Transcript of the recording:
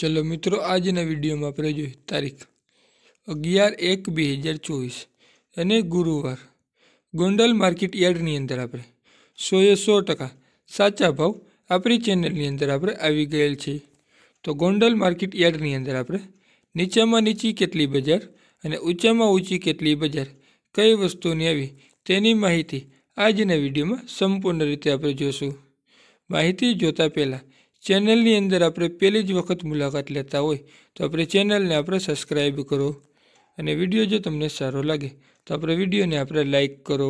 ચલો મિત્રો આજના વિડીયોમાં આપણે જોઈએ તારીખ અગિયાર એક બે હજાર ચોવીસ અને ગુરુવાર ગોંડલ માર્કેટ યાર્ડની અંદર આપણે સોએ સો ટકા સાચા ભાવ આપણી ચેનલની અંદર આપણે આવી ગયેલ છે તો ગોંડલ માર્કેટ યાર્ડની અંદર આપણે નીચામાં નીચી કેટલી બજાર અને ઊંચામાં ઊંચી કેટલી બજાર કઈ વસ્તુની આવી તેની માહિતી આજના વિડીયોમાં સંપૂર્ણ રીતે આપણે જોશું માહિતી જોતા પહેલાં ચેનલની અંદર આપણે પહેલી જ વખત મુલાકાત લેતા હોય તો આપણે ચેનલને આપણે સબસ્ક્રાઈબ કરો અને વિડીયો જો તમને સારો લાગે તો આપણે વિડીયોને આપણે લાઈક કરો